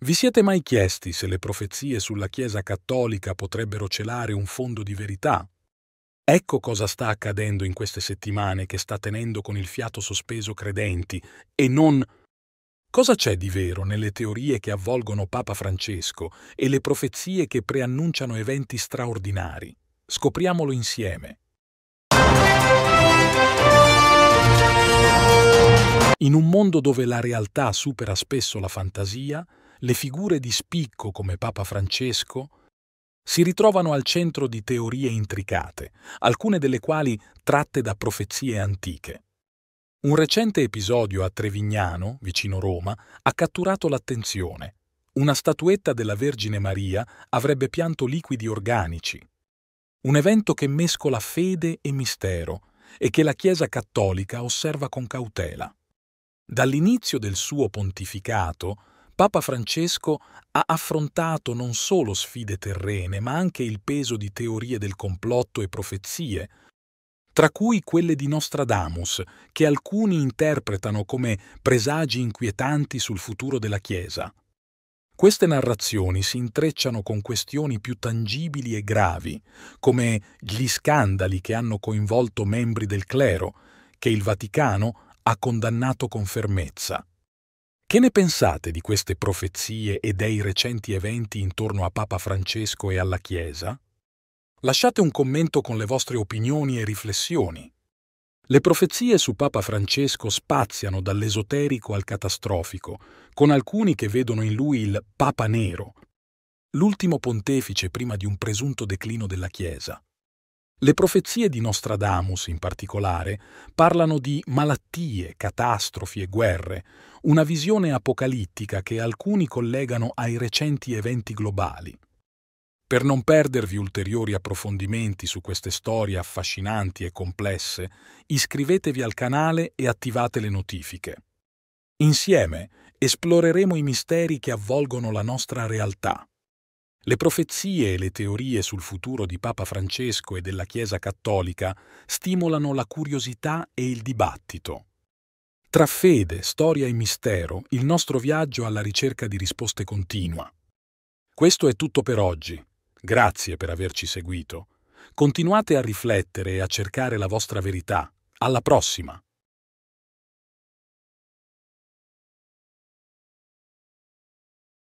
Vi siete mai chiesti se le profezie sulla Chiesa cattolica potrebbero celare un fondo di verità? Ecco cosa sta accadendo in queste settimane che sta tenendo con il fiato sospeso credenti e non... Cosa c'è di vero nelle teorie che avvolgono Papa Francesco e le profezie che preannunciano eventi straordinari? Scopriamolo insieme. In un mondo dove la realtà supera spesso la fantasia, le figure di spicco come Papa Francesco si ritrovano al centro di teorie intricate, alcune delle quali tratte da profezie antiche. Un recente episodio a Trevignano, vicino Roma, ha catturato l'attenzione. Una statuetta della Vergine Maria avrebbe pianto liquidi organici. Un evento che mescola fede e mistero e che la Chiesa cattolica osserva con cautela. Dall'inizio del suo pontificato, Papa Francesco ha affrontato non solo sfide terrene, ma anche il peso di teorie del complotto e profezie, tra cui quelle di Nostradamus, che alcuni interpretano come presagi inquietanti sul futuro della Chiesa. Queste narrazioni si intrecciano con questioni più tangibili e gravi, come gli scandali che hanno coinvolto membri del clero, che il Vaticano ha condannato con fermezza. Che ne pensate di queste profezie e dei recenti eventi intorno a Papa Francesco e alla Chiesa? Lasciate un commento con le vostre opinioni e riflessioni. Le profezie su Papa Francesco spaziano dall'esoterico al catastrofico, con alcuni che vedono in lui il Papa Nero, l'ultimo pontefice prima di un presunto declino della Chiesa. Le profezie di Nostradamus, in particolare, parlano di malattie, catastrofi e guerre, una visione apocalittica che alcuni collegano ai recenti eventi globali. Per non perdervi ulteriori approfondimenti su queste storie affascinanti e complesse, iscrivetevi al canale e attivate le notifiche. Insieme esploreremo i misteri che avvolgono la nostra realtà le profezie e le teorie sul futuro di Papa Francesco e della Chiesa cattolica stimolano la curiosità e il dibattito. Tra fede, storia e mistero, il nostro viaggio alla ricerca di risposte continua. Questo è tutto per oggi. Grazie per averci seguito. Continuate a riflettere e a cercare la vostra verità. Alla prossima!